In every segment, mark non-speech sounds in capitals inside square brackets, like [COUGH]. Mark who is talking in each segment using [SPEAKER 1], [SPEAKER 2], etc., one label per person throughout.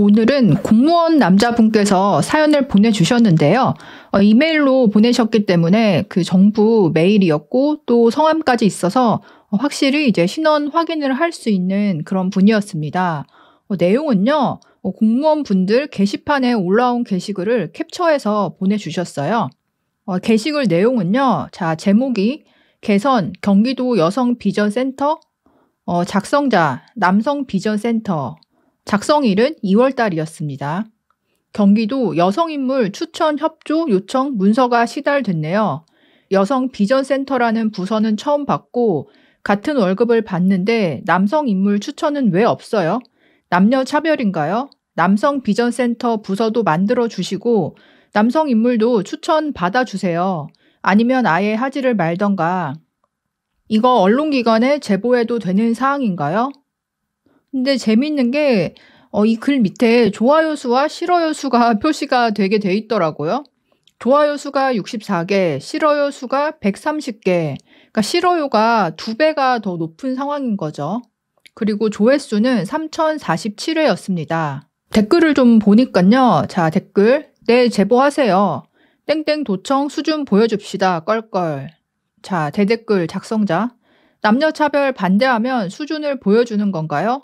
[SPEAKER 1] 오늘은 공무원 남자분께서 사연을 보내주셨는데요. 어, 이메일로 보내셨기 때문에 그 정부 메일이었고 또 성함까지 있어서 확실히 이제 신원 확인을 할 수 있는 그런 분이었습니다. 어, 내용은요. 어, 공무원 분들 게시판에 올라온 게시글을 캡처해서 보내주셨어요. 어, 게시글 내용은요. 자, 제목이 개선 경기도 여성 비전 센터 어, 작성자 남성 비전 센터 작성일은 2월달이었습니다. 경기도 여성인물 추천 협조 요청 문서가 시달됐네요. 여성 비전센터라는 부서는 처음 받고 같은 월급을 받는데 남성 인물 추천은 왜 없어요? 남녀 차별인가요? 남성 비전센터 부서도 만들어 주시고 남성 인물도 추천 받아 주세요. 아니면 아예 하지를 말던가. 이거 언론기관에 제보해도 되는 사항인가요? 근데 재밌는 게, 어, 이 글 밑에 좋아요 수와 싫어요 수가 [LAUGHS] 표시가 되게 돼 있더라고요. 좋아요 수가 64개, 싫어요 수가 130개. 그러니까 싫어요가 두 배가 더 높은 상황인 거죠. 그리고 조회수는 3,047회였습니다. 댓글을 좀 보니까요. 자, 댓글. 네, 제보하세요. 땡땡 도청 수준 보여줍시다. 껄껄. 자, 대댓글 작성자. 남녀차별 반대하면 수준을 보여주는 건가요?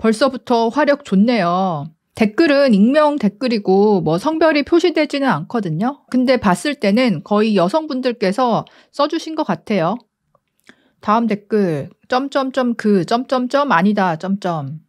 [SPEAKER 1] 벌써부터 화력 좋네요. 댓글은 익명 댓글이고 뭐 성별이 표시되지는 않거든요. 근데 봤을 때는 거의 여성분들께서 써주신 것 같아요. 다음 댓글 점점점 그 점점점 아니다 점점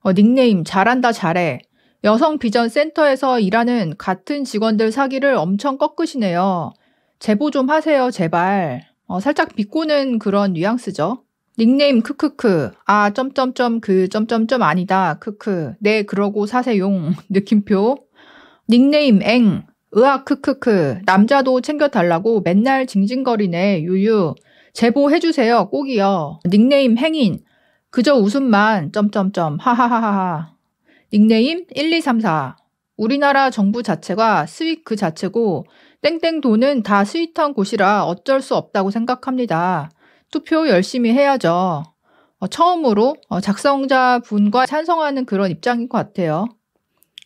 [SPEAKER 1] 어, 닉네임 잘한다 잘해 여성 비전 센터에서 일하는 같은 직원들 사기를 엄청 꺾으시네요. 제보 좀 하세요 제발 어, 살짝 비꼬는 그런 뉘앙스죠. 닉네임 크크크 아 점점점 그 점점점 아니다 크크 네 그러고 사세용 [LAUGHS] 느낌표 닉네임 앵 으악 크크크 남자도 챙겨달라고 맨날 징징거리네 유유 제보해주세요 꼭이요 닉네임 행인 그저 웃음만 점점점 하하하하하 닉네임 1234 우리나라 정부 자체가 스윗 그 자체고 땡땡 돈은 다 스윗한 곳이라 어쩔 수 없다고 생각합니다. 투표 열심히 해야죠. 어, 처음으로 어, 작성자분과 찬성하는 그런 입장인 것 같아요.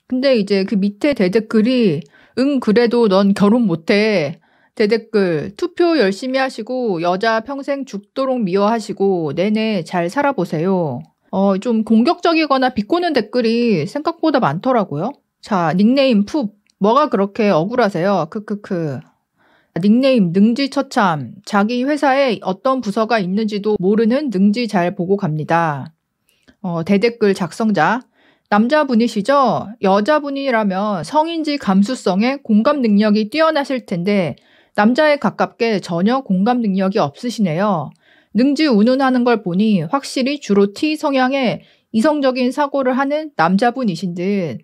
[SPEAKER 1] 근데 이제 그 밑에 대댓글이 응 그래도 넌 결혼 못해 대댓글 투표 열심히 하시고 여자 평생 죽도록 미워하시고 내내 잘 살아보세요. 어, 좀 공격적이거나 비꼬는 댓글이 생각보다 많더라고요. 자 닉네임 풋 뭐가 그렇게 억울하세요? 크크크. 닉네임 능지처참, 자기 회사에 어떤 부서가 있는지도 모르는 능지 잘 보고 갑니다. 어, 대댓글 작성자, 남자분이시죠? 여자분이라면 성인지 감수성에 공감 능력이 뛰어나실 텐데 남자에 가깝게 전혀 공감 능력이 없으시네요. 능지 운운하는 걸 보니 확실히 주로 T 성향에 이성적인 사고를 하는 남자분이신 듯.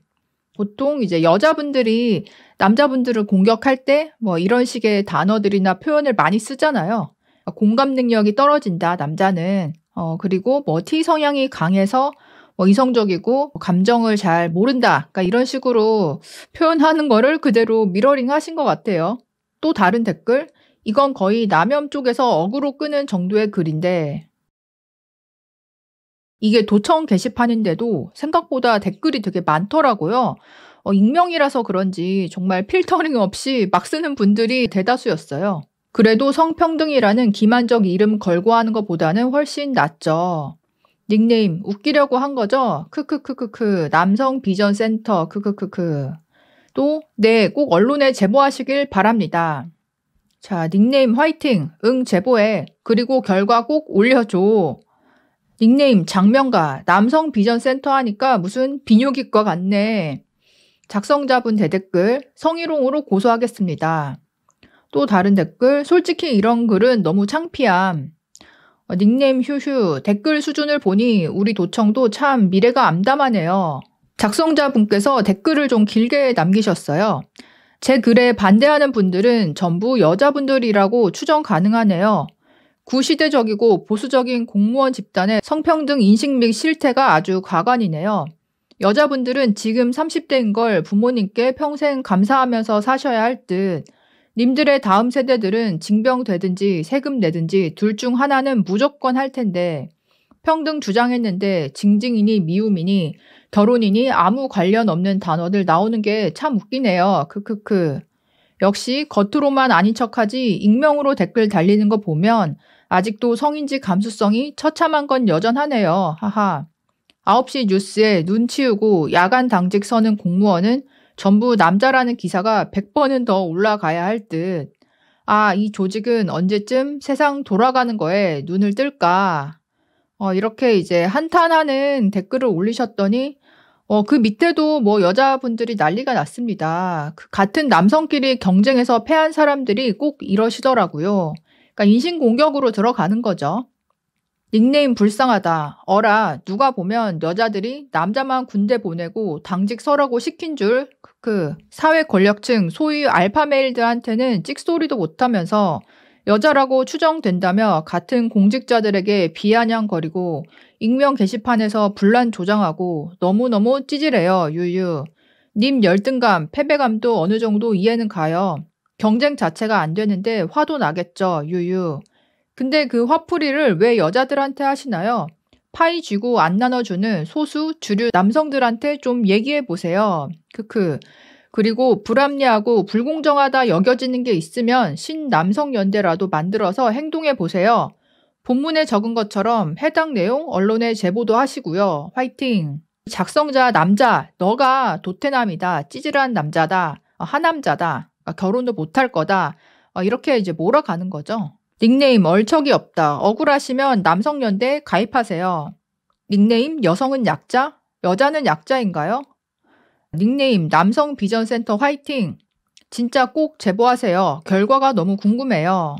[SPEAKER 1] 보통 이제 여자분들이 남자분들을 공격할 때 뭐 이런 식의 단어들이나 표현을 많이 쓰잖아요. 그러니까 공감 능력이 떨어진다, 남자는. 어, 그리고 뭐 T 성향이 강해서 뭐 이성적이고 뭐 감정을 잘 모른다. 그러니까 이런 식으로 표현하는 거를 그대로 미러링 하신 것 같아요. 또 다른 댓글. 이건 거의 남염 쪽에서 어그로 끄는 정도의 글인데 이게 도청 게시판인데도 생각보다 댓글이 되게 많더라고요. 어, 익명이라서 그런지 정말 필터링 없이 막 쓰는 분들이 대다수였어요. 그래도 성평등이라는 기만적 이름 걸고 하는 것보다는 훨씬 낫죠. 닉네임 웃기려고 한 거죠. 크크크크크 남성 비전 센터 크크크크 또 네 꼭 언론에 제보하시길 바랍니다. 자 닉네임 화이팅 응 제보해 그리고 결과 꼭 올려줘 닉네임 장면가 남성 비전 센터 하니까 무슨 비뇨기과 같네. 작성자분 대댓글 성희롱으로 고소하겠습니다. 또 다른 댓글 솔직히 이런 글은 너무 창피함. 어, 닉네임 휴휴 댓글 수준을 보니 우리 도청도 참 미래가 암담하네요. 작성자분께서 댓글을 좀 길게 남기셨어요. 제 글에 반대하는 분들은 전부 여자분들이라고 추정 가능하네요. 구시대적이고 보수적인 공무원 집단의 성평등 인식 및 실태가 아주 과관이네요. 여자분들은 지금 30대인 걸 부모님께 평생 감사하면서 사셔야 할 듯, 님들의 다음 세대들은 징병되든지 세금 내든지 둘 중 하나는 무조건 할 텐데, 평등 주장했는데 징징이니 미움이니 결혼이니 아무 관련 없는 단어들 나오는 게 참 웃기네요. 크크크. 역시 겉으로만 아닌 척하지 익명으로 댓글 달리는 거 보면 아직도 성인지 감수성이 처참한 건 여전하네요. 하하. 9시 뉴스에 눈 치우고 야간 당직 서는 공무원은 전부 남자라는 기사가 100번은 더 올라가야 할 듯. 아, 이 조직은 언제쯤 세상 돌아가는 거에 눈을 뜰까. 어, 이렇게 이제 한탄하는 댓글을 올리셨더니, 어, 그 밑에도 뭐 여자분들이 난리가 났습니다. 그 같은 남성끼리 경쟁에서 패한 사람들이 꼭 이러시더라고요. 그러니까 인신공격으로 들어가는 거죠. 닉네임 불쌍하다. 어라, 누가 보면 여자들이 남자만 군대 보내고 당직 서라고 시킨 줄, 그, 그 사회 권력층 소위 알파메일들한테는 찍소리도 못하면서 여자라고 추정된다며 같은 공직자들에게 비아냥거리고 익명 게시판에서 분란 조장하고 너무너무 찌질해요, 유유. 님 열등감, 패배감도 어느 정도 이해는 가요. 경쟁 자체가 안 되는데 화도 나겠죠. 유유. 근데 그 화풀이를 왜 여자들한테 하시나요? 파이 쥐고 안 나눠주는 소수 주류 남성들한테 좀 얘기해 보세요. 크크. 그리고 불합리하고 불공정하다 여겨지는 게 있으면 신남성 연대라도 만들어서 행동해 보세요. 본문에 적은 것처럼 해당 내용 언론에 제보도 하시고요. 화이팅! 작성자 남자, 너가 도태남이다, 찌질한 남자다, 하남자다. 아, 아, 결혼도 못할 거다. 아, 이렇게 이제 몰아가는 거죠. 닉네임 얼척이 없다. 억울하시면 남성연대 가입하세요. 닉네임 여성은 약자? 여자는 약자인가요? 닉네임 남성 비전센터 화이팅. 진짜 꼭 제보하세요. 결과가 너무 궁금해요.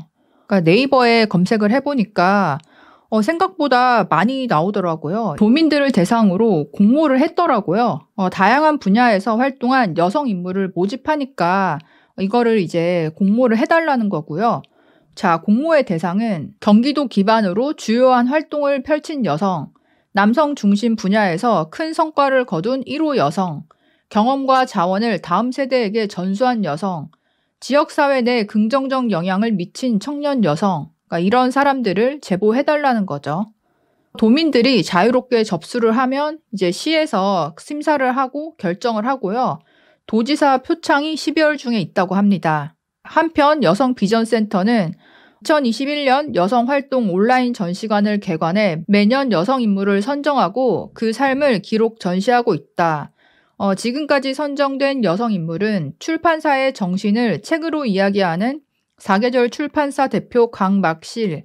[SPEAKER 1] 그러니까 네이버에 검색을 해보니까 어, 생각보다 많이 나오더라고요. 도민들을 대상으로 공모를 했더라고요. 어, 다양한 분야에서 활동한 여성 인물을 모집하니까 이거를 이제 공모를 해달라는 거고요. 자, 공모의 대상은 경기도 기반으로 주요한 활동을 펼친 여성, 남성 중심 분야에서 큰 성과를 거둔 1호 여성, 경험과 자원을 다음 세대에게 전수한 여성, 지역사회 내 긍정적 영향을 미친 청년 여성, 그러니까 이런 사람들을 제보해달라는 거죠. 도민들이 자유롭게 접수를 하면 이제 시에서 심사를 하고 결정을 하고요. 도지사 표창이 12월 중에 있다고 합니다. 한편 여성 비전 센터는 2021년 여성 활동 온라인 전시관을 개관해 매년 여성 인물을 선정하고 그 삶을 기록 전시하고 있다. 어, 지금까지 선정된 여성 인물은 출판사의 정신을 책으로 이야기하는 사계절 출판사 대표 강막실,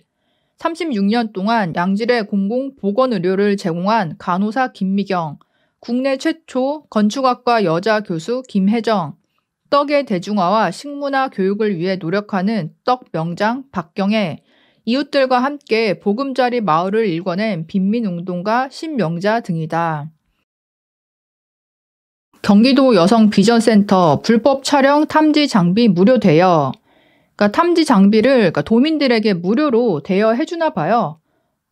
[SPEAKER 1] 36년 동안 양질의 공공 보건 의료를 제공한 간호사 김미경, 국내 최초 건축학과 여자 교수 김혜정, 떡의 대중화와 식문화 교육을 위해 노력하는 떡 명장 박경혜, 이웃들과 함께 보금자리 마을을 일궈낸 빈민운동가 신명자 등이다. 경기도 여성 비전센터 불법 촬영 탐지 장비 무료 대여. 그러니까 탐지 장비를 그러니까 도민들에게 무료로 대여해주나 봐요.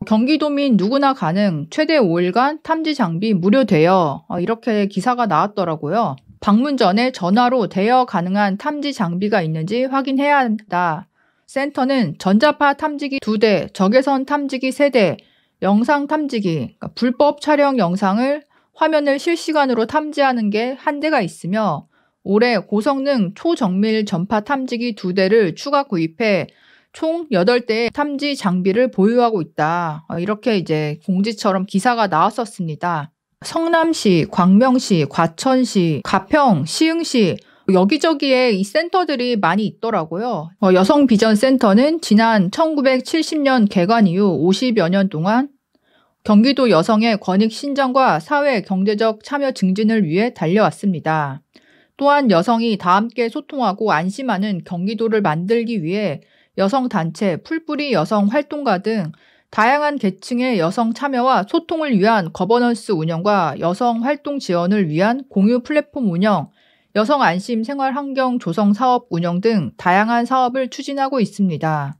[SPEAKER 1] 경기도민 누구나 가능 최대 5일간 탐지 장비 무료대여 어, 이렇게 기사가 나왔더라고요. 방문 전에 전화로 대여 가능한 탐지 장비가 있는지 확인해야 한다. 센터는 전자파 탐지기 2대, 적외선 탐지기 3대, 영상 탐지기, 그러니까 불법 촬영 영상을 화면을 실시간으로 탐지하는 게 한 대가 있으며 올해 고성능 초정밀 전파 탐지기 2대를 추가 구입해 총 8대의 탐지 장비를 보유하고 있다. 어, 이렇게 이제 공지처럼 기사가 나왔었습니다. 성남시, 광명시, 과천시, 가평, 시흥시, 여기저기에 이 센터들이 많이 있더라고요. 어, 여성 비전 센터는 지난 1970년 개관 이후 50여 년 동안 경기도 여성의 권익 신장과 사회 경제적 참여 증진을 위해 달려왔습니다. 또한 여성이 다 함께 소통하고 안심하는 경기도를 만들기 위해 여성 단체, 풀뿌리 여성 활동가 등 다양한 계층의 여성 참여와 소통을 위한 거버넌스 운영과 여성 활동 지원을 위한 공유 플랫폼 운영, 여성 안심 생활 환경 조성 사업 운영 등 다양한 사업을 추진하고 있습니다.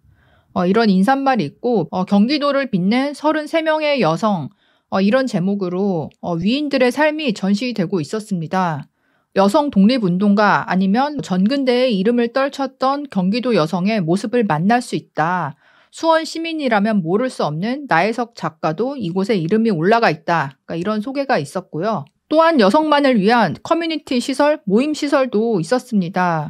[SPEAKER 1] 어, 이런 인사말이 있고 어, 경기도를 빛낸 33명의 여성 어, 이런 제목으로 어, 위인들의 삶이 전시되고 있었습니다. 여성 독립운동가 아니면 전근대의 이름을 떨쳤던 경기도 여성의 모습을 만날 수 있다. 수원 시민이라면 모를 수 없는 나혜석 작가도 이곳에 이름이 올라가 있다. 그러니까 이런 소개가 있었고요. 또한 여성만을 위한 커뮤니티 시설, 모임 시설도 있었습니다.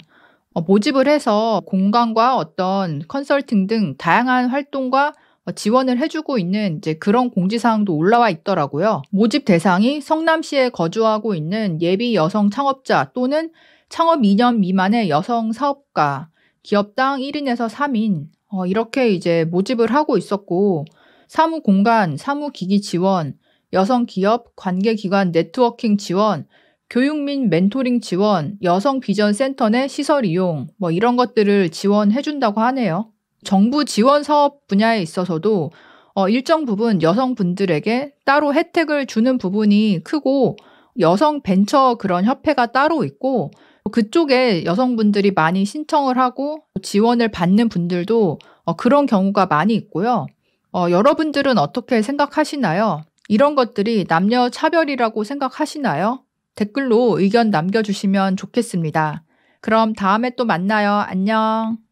[SPEAKER 1] 어, 모집을 해서 공간과 어떤 컨설팅 등 다양한 활동과 어, 지원을 해주고 있는 이제 그런 공지사항도 올라와 있더라고요. 모집 대상이 성남시에 거주하고 있는 예비 여성 창업자 또는 창업 2년 미만의 여성 사업가, 기업당 1인에서 3인, 어, 이렇게 이제 모집을 하고 있었고, 사무 공간, 사무 기기 지원, 여성 기업, 관계 기관 네트워킹 지원, 교육 및 멘토링 지원, 여성 비전 센터 내 시설 이용, 뭐 이런 것들을 지원해준다고 하네요. 정부 지원 사업 분야에 있어서도 어, 일정 부분 여성분들에게 따로 혜택을 주는 부분이 크고 여성 벤처 그런 협회가 따로 있고 그쪽에 여성분들이 많이 신청을 하고 지원을 받는 분들도 어, 그런 경우가 많이 있고요. 어, 여러분들은 어떻게 생각하시나요? 이런 것들이 남녀 차별이라고 생각하시나요? 댓글로 의견 남겨주시면 좋겠습니다. 그럼 다음에 또 만나요. 안녕.